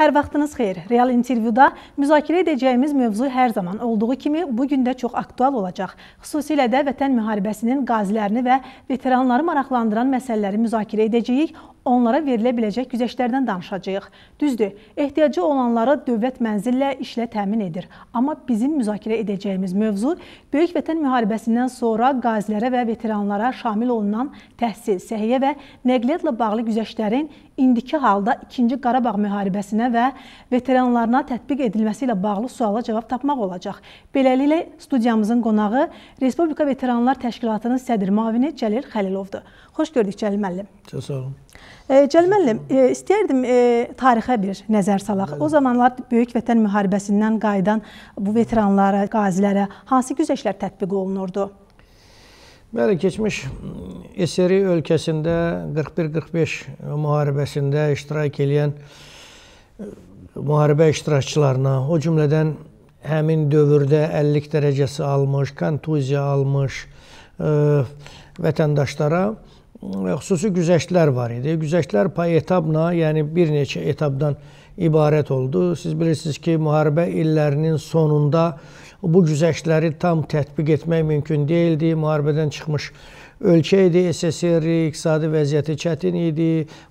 Hər vaxtınız xeyir. Real intervyuda müzakirə edəcəyimiz mövzu hər zaman olduğu kimi bu gün də çox aktual olacaq. Xüsusilə də Vətən müharibəsinin qazilərini və veteranları maraqlandıran məsələləri müzakirə edəcəyik onlara verilə biləcək güzəştlərdən danışacağıq. Düzdür, ehtiyacı olanlara dövlət mənzillə işlə təmin edir. Amma bizim müzakirə edəcəyimiz mövzu Böyük Vətən müharibəsindən sonra qazilərə və veteranlara şamil olunan təhsil, səhiyyə və nəqliyyatla bağlı güzəştlərin indiki halda 2-ci Qarabağ müharibəsinə və veteranlarına tətbiq edilməsi ilə bağlı suala cavab tapmaq olacaq. Beləliklə studiyamızın qonağı Respublika Veteranlar Təşkilatının sədr müavini Cəlil Xəlilovdur. Xoş gördük Cəlil müəllim. Çox sağ olun. Cəl müəllim, e, istəyərdim e, tarixə bir nəzər salaq. O zamanlar Böyük Vətən müharibəsindən qayıdan bu veteranlara, qazilərə hansı güzəştlər tətbiq olunurdu? Bəli, keçmiş SSRİ ölkəsində 41-45 müharibəsində iştirak edən e, müharibə iştirakçılarına, o cümlədən həmin dövrdə 50 dərəcəsi almış, kontuziya almış ə, vətəndaşlara xüsusi güzəştlər var idi. Güzəştlər payetabla, yəni bir neçə etapdan ibarət oldu. Siz bilirsiniz ki, müharibə illərinin sonunda bu güzəştləri tam tətbiq etmək mümkün deyildi. Müharibədən çıxmış ölkə idi, SSR iqtisadi vəziyyəti çətin idi.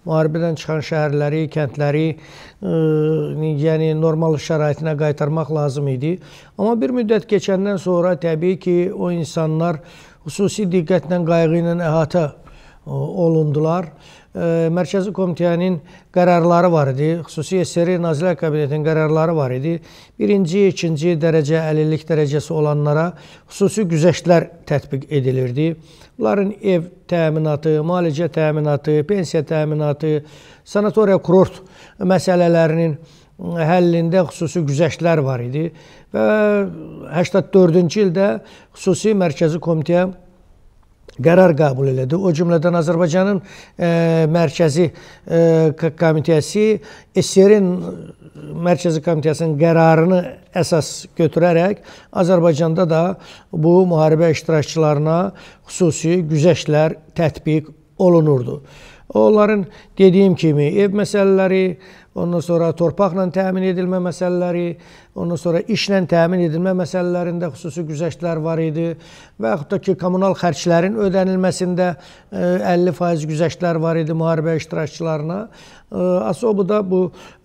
Müharibədən çıxan şəhərləri, kəndləri ə, yəni normal şəraitinə qaytarmaq lazım idi. Amma bir müddət keçəndən sonra təbii ki, o insanlar xüsusi diqqətlə qayğı ilə əhatə E, olundular. E, mərkəzi Komitənin qərarları var idi. Xüsusi SSR Nazirlər Kabinetinin qərarları var idi. Birinci, ikinci dərəcə əlillik dərəcəsi olanlara xüsusi güzəştlər tətbiq edilirdi. Bunların ev təminatı, malicə təminatı, pensiya təminatı, sanatoriya kurort məsələlərinin e, həllində xüsusi güzəştlər var idi və 84-cü ildə xüsusi mərkəzi komitəyə qərar qəbul elədi. O cümlədən Azərbaycanın ə, e, mərkəzi ə, e, komitəsi SSR-in e, mərkəzi komitəsinin qərarını əsas götürərək Azərbaycanda da bu müharibə iştirakçılarına xüsusi güzəştlər tətbiq olunurdu. Onların dediyim kimi ev məsələləri, ondan sonra torpaqla təmin edilmə məsələləri, Ondan sonra işlə təmin edilmə məsələlərində xüsusi güzəştlər var idi və yaxud da ki, kommunal xərclərin ödənilməsində 50% e, güzəştlər var idi müharibə iştirakçılarına. E, ASOBU-da bu e,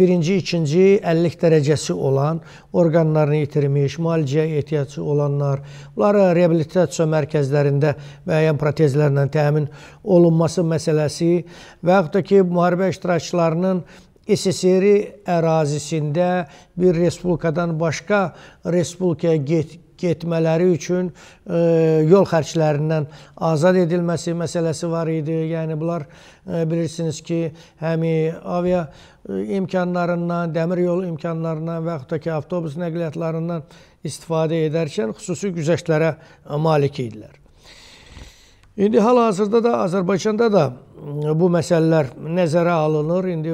birinci, ikinci əllik dərəcəsi olan, orqanlarını itirmiş, müalicəyə ehtiyacı olanlar, bunlara reabilitasiya mərkəzlərində müəyyən protezlərlə təmin olunması məsələsi və yaxud da ki, müharibə iştirakçılarının SSR ərazisində bir respublikadan başqa respublikaya get getmələri üçün e, yol xərclərindən azad edilməsi məsələsi var idi. Yəni bunlar e, bilirsiniz ki, həmi avia e, imkanlarından, dəmir yolu imkanlarından və yaxud da ki, avtobus nəqliyyatlarından istifadə edərkən xüsusi güzəştlərə malik idilər. İndi hal-hazırda da Azərbaycanda da bu məsələlər nəzərə alınır. İndi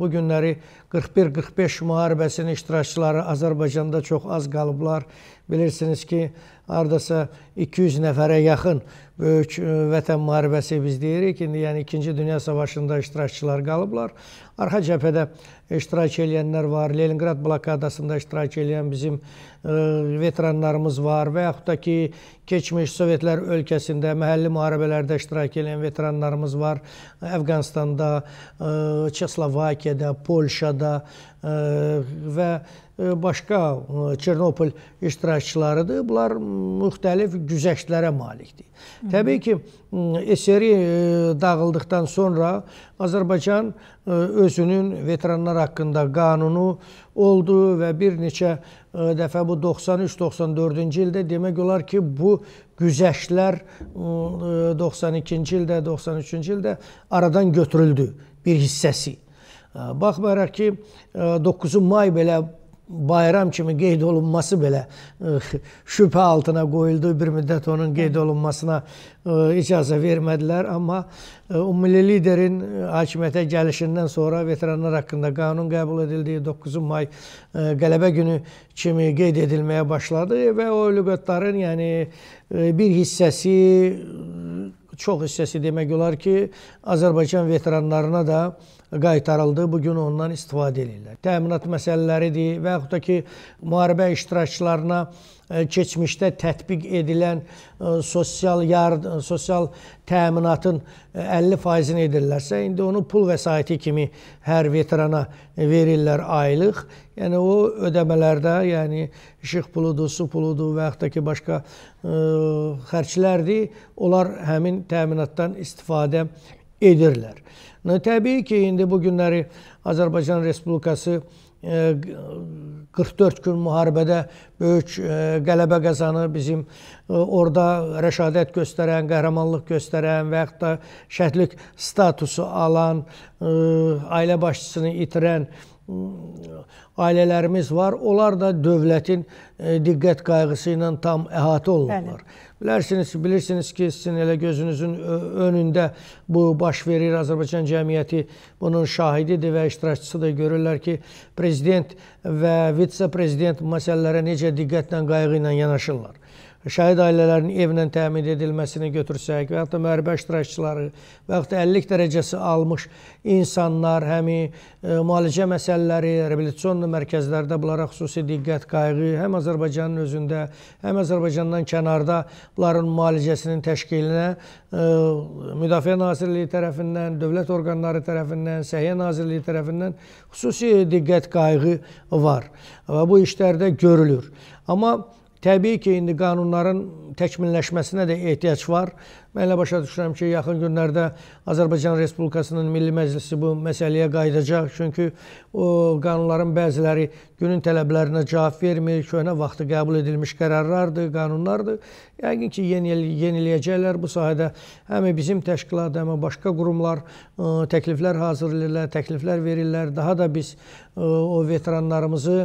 bu günləri 41-45 müharibəsinin iştirakçıları Azərbaycanda çox az qalıblar. Bilirsiniz ki, hardasa 200 nəfərə yaxın böyük vətən müharibəsi biz deyirik. İndi yəni 2-ci Dünya Savaşında iştirakçılar qalıblar. Arxa cəbhədə iştirak edənlər var, Leninqrad blokadasında iştirak edən bizim e, veteranlarımız var və yaxud da ki, keçmiş Sovetlər ölkəsində məhəlli müharibələrdə iştirak edən veteranlarımız var. Əfqanistanda, e, Çexlovakiyada, Polşada e, və başqa Çernopol iştirakçılarıdır. Bunlar müxtəlif güzəştlərə malikdir. Təbii ki, SSR dağıldıqdan sonra Azərbaycan özünün veteranlar haqqında qanunu oldu və bir neçə e, dəfə bu 93-94-cü ildə demək olar ki, bu güzəştlər 92-ci e, ildə, 93-cü ildə aradan götürüldü bir hissəsi. E, baxmayaraq ki, 9 may belə bayram kimi qeyd olunması belə e, şübhə altına qoyuldu. Bir müddət onun qeyd olunmasına e, icazə vermədilər, amma e, ümummilli liderin hakimiyyətə gəlişindən sonra veteranlar haqqında qanun qəbul edildi. 9 may qələbə günü kimi qeyd edilməyə başladı və o lüğətlərin yəni bir hissəsi çox hissəsi demək olar ki, Azərbaycan veteranlarına da qaytarıldı. Bu gün ondan istifadə edirlər. Təminat məsələləridir və yaxud da ki, müharibə iştirakçılarına keçmişdə tətbiq edilən sosial yard sosial təminatın 50%-ni edirlərsə, indi onu pul vəsaiti kimi hər veterana verirlər aylıq. Yəni o ödəmələrdə, yəni işıq puludur, su puludur və yaxud da ki başqa ə, xərclərdir, onlar həmin təminatdan istifadə edirlər. Nə təbii ki, indi bu günləri Azərbaycan Respublikası 44 gün müharibədə böyük e, qələbə qazanı bizim e, orada rəşadət göstərən, qəhrəmanlıq göstərən və yaxud da şəhidlik statusu alan, e, ailə başçısını itirən Hmm. ailələrimiz var. Onlar da dövlətin e, diqqət qayğısı ilə tam əhatə olunurlar. Bilərsiniz, bilirsiniz ki, sizin elə gözünüzün önündə bu baş verir. Azərbaycan cəmiyyəti bunun şahididir və iştirakçısı da görürlər ki, prezident və vitse-prezident məsələlərə necə diqqətlə, qayğı ilə yanaşırlar şəhid ailələrinin evlə təmin edilməsini götürsək və yaxud da müharibə iştirakçıları və yaxud da 50 dərəcəsi almış insanlar, həmi e, müalicə məsələləri, reabilitasiyon mərkəzlərdə bunlara xüsusi diqqət, qayğı həm Azərbaycanın özündə, həm Azərbaycandan kənarda bunların müalicəsinin təşkilinə e, Müdafiə Nazirliyi tərəfindən, dövlət orqanları tərəfindən, Səhiyyə Nazirliyi tərəfindən xüsusi diqqət, qayğı var və bu işlərdə görülür. Amma Təbii ki, indi qanunların təkmilləşməsinə də ehtiyac var. Mən elə başa düşürəm ki, yaxın günlərdə Azərbaycan Respublikasının Milli Məclisi bu məsələyə qayıdacaq. Çünki o qanunların bəziləri günün tələblərinə cavab vermir, köhnə vaxtı qəbul edilmiş qərarlardır, qanunlardır. Yəqin ki, yenil yeniləyəcəklər bu sahədə. Həm bizim təşkilat, həm başqa qurumlar ə, təkliflər hazırlayırlar, təkliflər verirlər. Daha da biz ə, o veteranlarımızı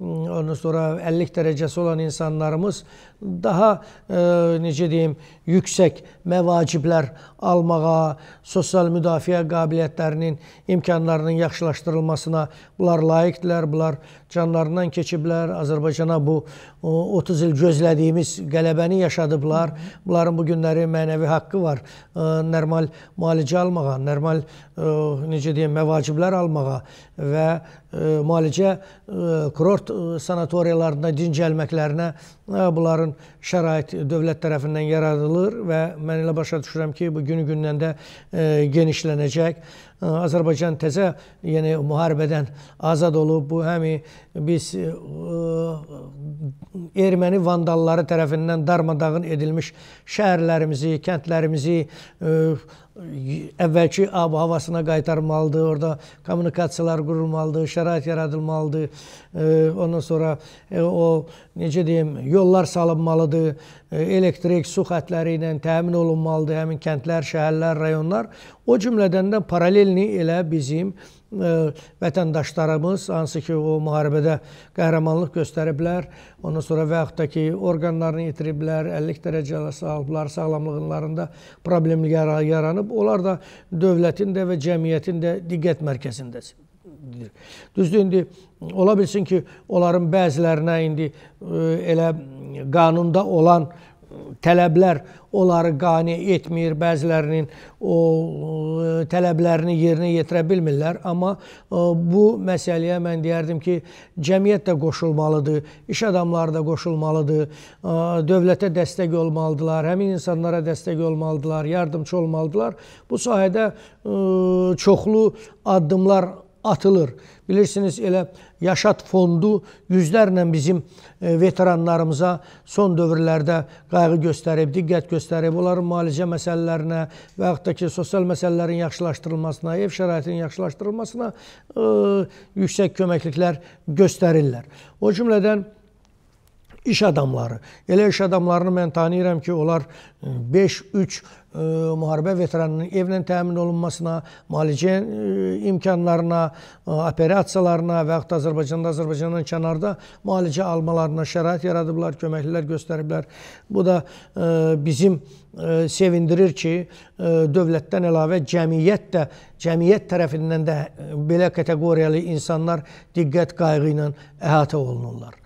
Ondan sonra 50 derecesi olan insanlarımız daha e, necə deyim, yüksək məvaciblər almağa, sosial müdafiə qabiliyyətlərinin imkanlarının yaxşılaşdırılmasına bunlar layiqdirlər, bunlar canlarından keçiblər. Azərbaycana bu o, 30 il gözlədiyimiz qələbəni yaşadıblar. Bunların bu günləri mənəvi haqqı var. E, normal müalicə almağa, normal e, necə deyim, məvaciblər almağa və e, müalicə e, kurort e, sanatoriyalarında dincəlməklərinə Hə, bunların şərait dövlət tərəfindən yaradılır və mən elə başa düşürəm ki, bu günü-gündən də e, genişlənəcək. E, Azərbaycan təzə, yəni müharibədən azad olub. Bu həmi biz ə, e, erməni vandalları tərəfindən darmadağın edilmiş şəhərlərimizi, kəndlərimizi ə, əvvəlki ab havasına qaytarmalıdır, orada kommunikasiyalar qurulmalıdır, şərait yaradılmalıdır. E, ondan sonra e, o necə deyim, yollar salınmalıdır, e, elektrik, su xətləri ilə təmin olunmalıdır həmin kəndlər, şəhərlər, rayonlar. O cümlədən də paralelni elə bizim vətəndaşlarımız, hansı ki, o müharibədə qəhrəmanlıq göstəriblər, ondan sonra və yaxud da ki, orqanlarını itiriblər, 50 dərəcələrsə alıblar, sağlamlığınlarında problem yaranıb, onlar da dövlətin də və cəmiyyətin də diqqət mərkəzindədir. Düzdür, indi ola bilsin ki, onların bəzilərinə indi elə qanunda olan tələblər onları qane etmir, bəzilərinin o e, tələblərini yerinə yetirə bilmirlər, amma e, bu məsələyə mən deyərdim ki, cəmiyyət də qoşulmalıdır, iş adamları da qoşulmalıdır, e, dövlətə dəstək olmalıdılar, həmin insanlara dəstək olmalıdılar, yardımçı olmalıdılar. Bu sahədə çoxlu addımlar atılır. Bilirsiniz elə Yaşat fondu yüzlərlə bizim e, veteranlarımıza son dövrlərdə qayğı göstərib, diqqət göstərib, onların müalicə məsələlərinə və yaxud da ki, sosial məsələlərin yaxşılaşdırılmasına, ev şəraitinin yaxşılaşdırılmasına ə, e, yüksək köməkliklər göstərirlər. O cümlədən iş adamları. Elə iş adamlarını mən tanıyıram ki, onlar 5-3 e, e, müharibə veteranının evlə təmin olunmasına, müalicə e, imkanlarına, operasiyalarına və yaxud da Azərbaycanda, Azərbaycandan kənarda müalicə almalarına şərait yaradıblar, köməklər göstəriblər. Bu da bizim sevindirir ki, dövlətdən əlavə cəmiyyət də cəmiyyət tərəfindən də belə kateqoriyalı insanlar diqqət qayğı ilə əhatə olunurlar.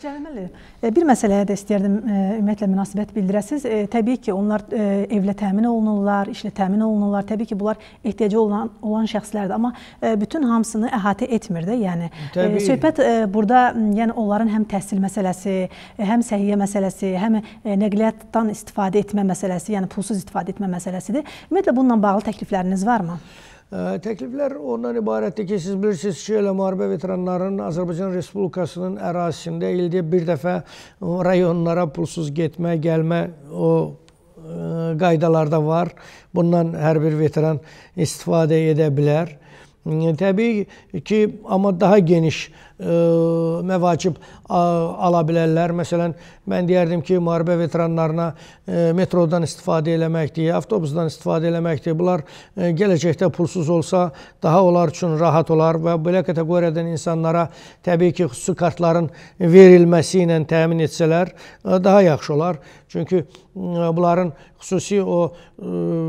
Cəmilə, e, e, bir məsələyə də istəyərdim e, ümumiyyətlə münasibət bildirəsiz. Təbii ki, onlar evlə təmin olunurlar, işlə təmin olunurlar. Təbii ki, bunlar ehtiyacı olan olan şəxslərdir, amma bütün hamısını əhatə etmir də. Yəni Təbii. söhbət burada, yəni onların həm təhsil məsələsi, həm səhiyyə məsələsi, həm nəqliyyatdan istifadə etmə məsələsi, yəni pulsuz istifadə etmə məsələsidir. Ümumiyyətlə bununla bağlı təklifləriniz varmı? Təkliflər ondan ibarətdir ki, siz bilirsiniz ki, elə müharibə veteranlarının Azərbaycan Respublikasının ərazisində ildə bir dəfə rayonlara pulsuz getmə, gəlmə o e, qaydalarda var. Bundan hər bir veteran istifadə edə bilər. Təbii ki, amma daha geniş ə, e, məvacib ə, ala bilərlər. Məsələn, mən deyərdim ki, müharibə veteranlarına ə, e, metrodan istifadə eləməkdir, avtobusdan istifadə eləməkdir. Bunlar ə, e, gələcəkdə pulsuz olsa daha onlar üçün rahat olar və belə kateqoriyadan insanlara təbii ki, xüsusi kartların verilməsi ilə təmin etsələr ə, daha yaxşı olar. Çünki ə, bunların xüsusi o ə,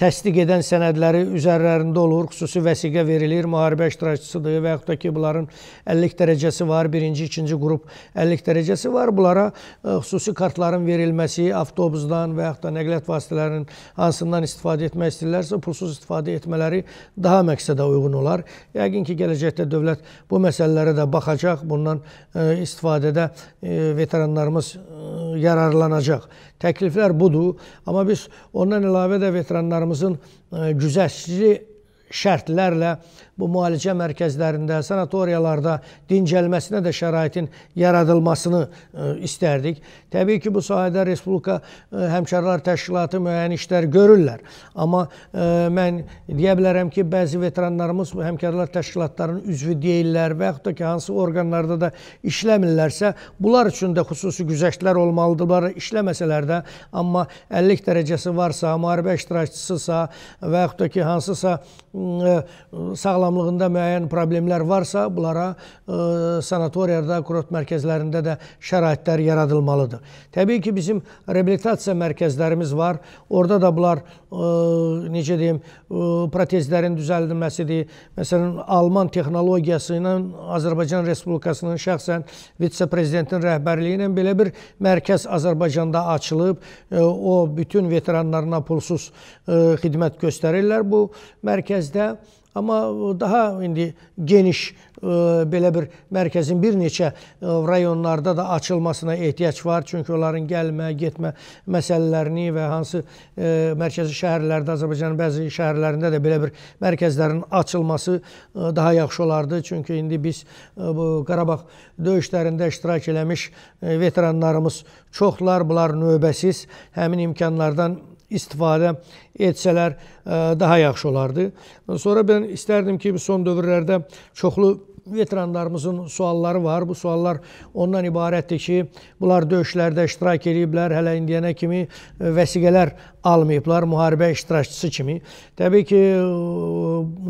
təsdiq edən sənədləri üzərlərində olur, xüsusi vəsiqə verilir, müharibə iştirakçısıdır və yaxud da ki, bunların 50 dərəcəsi var, birinci, ikinci qrup 50 dərəcəsi var. Bunlara e, xüsusi kartların verilməsi, avtobusdan və yaxud da nəqliyyat vasitələrinin hansından istifadə etmək istəyirlərsə, pulsuz istifadə etmələri daha məqsədə uyğun olar. Yəqin ki, gələcəkdə dövlət bu məsələlərə də baxacaq, bundan e, istifadədə e, veteranlarımız yararlanacaq. Təkliflər budur, amma biz ondan əlavə də veteranlarımızın e, güzəştli şərtlərlə bu müalicə mərkəzlərində, sanatoriyalarda dincəlməsinə də şəraitin yaradılmasını e, istərdik. Təbii ki, bu sahədə Respublika e, Həmkarlar Təşkilatı müəyyən işlər görürlər. Amma e, mən deyə bilərəm ki, bəzi veteranlarımız bu Həmkarlar Təşkilatlarının üzvü deyillər və yaxud da ki, hansı orqanlarda da işləmirlərsə, bunlar üçün də xüsusi güzəştlər olmalıdırlar, işləməsələr də, amma 50 dərəcəsi varsa, müharibə iştirakçısısa və yaxud da ki, hansısa sağlamlıq sağlamlığında müəyyən problemlər varsa, bunlara ə, e, sanatoriyada, kurort mərkəzlərində də şəraitlər yaradılmalıdır. Təbii ki, bizim reabilitasiya mərkəzlərimiz var. Orada da bunlar ə, e, necə deyim, ə, e, protezlərin düzəldilməsidir. Məsələn, Alman texnologiyası ilə Azərbaycan Respublikasının şəxsən vitse-prezidentin rəhbərliyi ilə belə bir mərkəz Azərbaycanda açılıb. Ə, o bütün veteranlarına pulsuz ə, xidmət göstərirlər bu mərkəzdə. Amma daha indi geniş e, belə bir mərkəzin bir neçə e, rayonlarda da açılmasına ehtiyac var. Çünki onların gəlmə, getmə məsələlərini və hansı e, mərkəzi şəhərlərdə, Azərbaycanın bəzi şəhərlərində də belə bir mərkəzlərin açılması e, daha yaxşı olardı. Çünki indi biz e, bu Qarabağ döyüşlərində iştirak eləmiş e, veteranlarımız çoxlar, bunlar növbəsiz həmin imkanlardan istifadə etsələr e, daha yaxşı olardı. Sonra mən istərdim ki, son dövrlərdə çoxlu veteranlarımızın sualları var. Bu suallar ondan ibarətdir ki, bunlar döyüşlərdə iştirak ediblər, hələ indiyənə kimi e, vəsiqələr almayıblar müharibə iştirakçısı kimi. Təbii ki, e,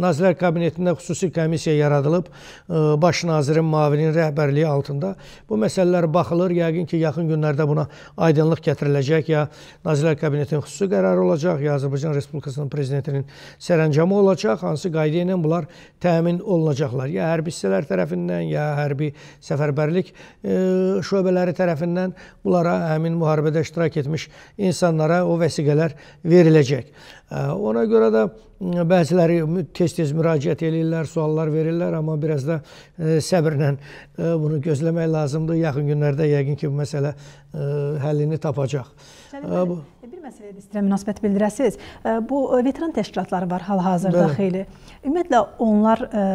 Nazirlər Kabinetində xüsusi komissiya yaradılıb, e, baş nazirin mavilinin rəhbərliyi altında bu məsələlər baxılır. Yəqin ki, yaxın günlərdə buna aydınlıq gətiriləcək ya Nazirlər Kabinetinin xüsusi qərarı olacaq, ya Azərbaycan Respublikasının prezidentinin sərəncamı olacaq, hansı qayda ilə bunlar təmin olunacaqlar. Ya hərbi hissələr tərəfindən, ya hərbi səfərbərlik e, şöbələri tərəfindən bunlara həmin müharibədə iştirak etmiş insanlara o vəsiqələr vəzifələr veriləcək. Ona görə də bəziləri tez-tez müraciət eləyirlər, suallar verirlər, amma biraz da səbrlə bunu gözləmək lazımdır. Yaxın günlərdə yəqin ki, bu məsələ həllini tapacaq. Cəlil, e, bir məsələyə istəyirəm münasibət bildirəsiz. Bu e, veteran təşkilatları var hal-hazırda xeyli. Ümumiyyətlə onlar e,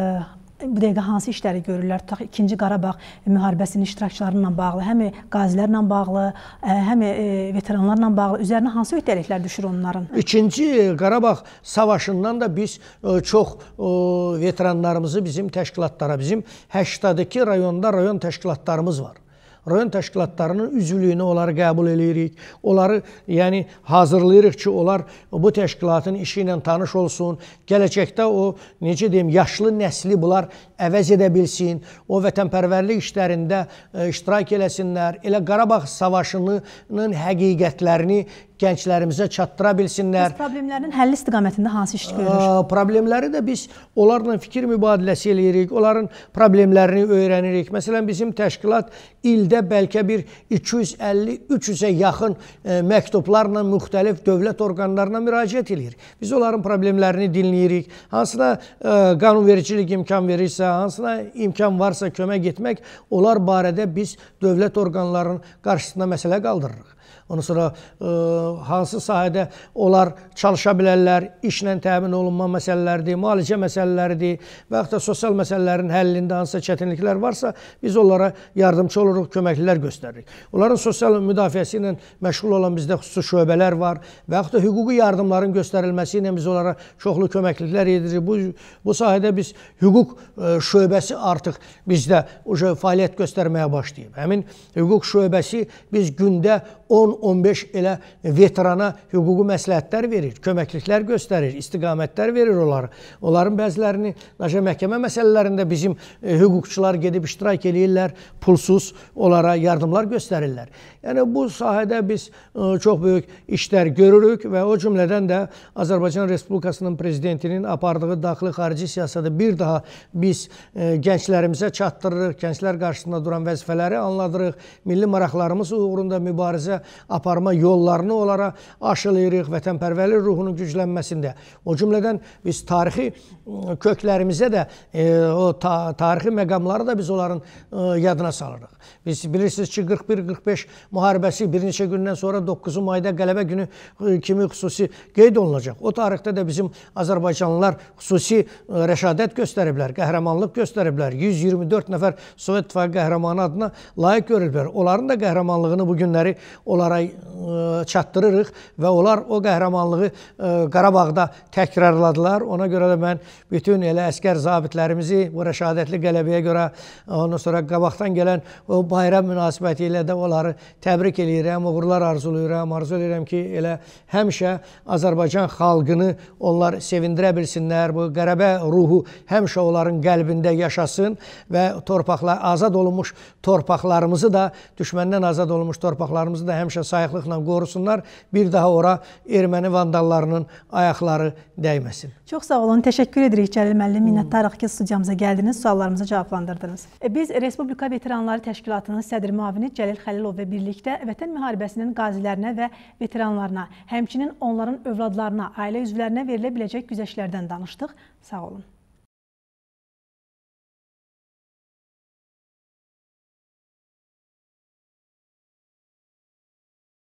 bu dəqiqə hansı işləri görürlər? Tutaq 2-ci Qarabağ müharibəsinin iştirakçılarıyla bağlı, həm qazilərlə bağlı, e, həm e, veteranlarla bağlı üzərinə hansı öhdəliklər düşür onların? 2-ci e, Qarabağ savaşından da biz çox veteranlarımızı bizim təşkilatlara, bizim 82 rayonda rayon təşkilatlarımız var rayon təşkilatlarının üzvlüyünə onları qəbul eləyirik. Onları yəni hazırlayırıq ki, onlar bu təşkilatın işi ilə tanış olsun. Gələcəkdə o necə deyim, yaşlı nəsli bunlar əvəz edə bilsin. O vətənpərvərlik işlərində e, iştirak eləsinlər. Elə Qarabağ savaşının həqiqətlərini gənclərimizə çatdıra bilsinlər. Biz problemlərin həlli istiqamətində hansı iş görür? Ə, problemləri də biz onlarla fikir mübadiləsi eləyirik, onların problemlərini öyrənirik. Məsələn, bizim təşkilat ildə bəlkə bir 250-300-ə yaxın ə, e, məktublarla müxtəlif dövlət orqanlarına müraciət eləyir. Biz onların problemlərini dinləyirik. Hansına ə, e, qanunvericilik imkan verirsə, hansına imkan varsa kömək etmək, onlar barədə biz dövlət orqanlarının qarşısında məsələ qaldırırıq. Ondan sonra ə, e, hansı sahədə onlar çalışa bilərlər, işlə təmin olunma məsələləridir, müalicə məsələləridir və yaxud da sosial məsələlərin həllində hansısa çətinliklər varsa, biz onlara yardımçı oluruq, köməklilər göstəririk. Onların sosial müdafiəsi ilə məşğul olan bizdə xüsusi şöbələr var və yaxud da hüquqi yardımların göstərilməsi ilə biz onlara çoxlu köməkliklər edirik. Bu bu sahədə biz hüquq e, şöbəsi artıq bizdə fəaliyyət göstərməyə başlayıb. Həmin hüquq şöbəsi biz gündə 10 10-15 elə veterana hüquqi məsləhətlər verir, köməkliklər göstərir, istiqamətlər verir onlara. Onların bəzilərini naşə məhkəmə məsələlərində bizim e, hüquqçular gedib iştirak eləyirlər, pulsuz onlara yardımlar göstərirlər. Yəni bu sahədə biz e, çox böyük işlər görürük və o cümlədən də Azərbaycan Respublikasının prezidentinin apardığı daxili-xarici siyasəti bir daha biz e, gənclərimizə çatdırırıq, gənclər qarşısında duran vəzifələri anladırıq, milli maraqlarımız uğrunda mübarizə aparma yollarını onlara aşılayırıq, vətənpərvərlik ruhunun güclənməsində. O cümlədən biz tarixi köklərimizə də e, o tarixi məqamları da biz onların yadına salırıq. Biz bilirsiniz ki, 41-45 müharibəsi bir neçə gündən sonra 9-cu mayda qələbə günü kimi xüsusi qeyd olunacaq. O tarixdə də bizim Azərbaycanlılar xüsusi rəşadət göstəriblər, qəhrəmanlıq göstəriblər. 124 nəfər Sovet İttifaqı qəhrəmanı adına layiq görülüblər. Onların da qəhrəmanlığını bu günləri onlara onlara e, çatdırırıq və onlar o qəhrəmanlığı e, Qarabağda təkrarladılar. Ona görə də mən bütün elə əskər zabitlərimizi bu rəşadətli qələbəyə görə ondan sonra qabaqdan gələn o bayram münasibəti ilə də onları təbrik eləyirəm, uğurlar arzulayıram. Arzu edirəm ki, elə həmişə Azərbaycan xalqını onlar sevindirə bilsinlər. Bu qələbə ruhu həmişə onların qəlbində yaşasın və torpaqlar azad olunmuş torpaqlarımızı da düşməndən azad olunmuş torpaqlarımızı da həmişə sayıqlıqla qorusunlar. Bir daha ora erməni vandallarının ayaqları dəyməsin. Çox sağ olun. Təşəkkür edirik Cəlil müəllim. Minnətdarıq ki, studiyamıza gəldiniz, suallarımızı cavablandırdınız. E, biz Respublika Veteranları Təşkilatının sədr müavini Cəlil Xəlilov və birlikdə Vətən müharibəsinin qazilərinə və veteranlarına, həmçinin onların övladlarına, ailə üzvlərinə verilə biləcək güzəştlərdən danışdıq. Sağ olun.